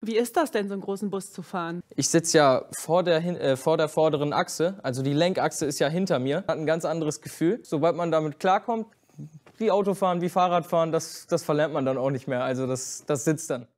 Wie ist das denn, so einen großen Bus zu fahren? Ich sitze ja vor der, äh, vor der vorderen Achse, also die Lenkachse ist ja hinter mir. Hat ein ganz anderes Gefühl. Sobald man damit klarkommt, wie Autofahren, wie Fahrradfahren, das, das verlernt man dann auch nicht mehr. Also das, das sitzt dann.